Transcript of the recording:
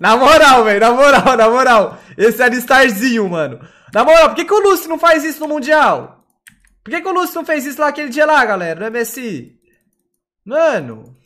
Na moral, velho, na moral, na moral. Esse Alistarzinho, é mano. Na moral, por que, que o Lúcio não faz isso no Mundial? Por que, que o Lúcio não fez isso lá aquele dia lá, galera, no é MSI? Mano,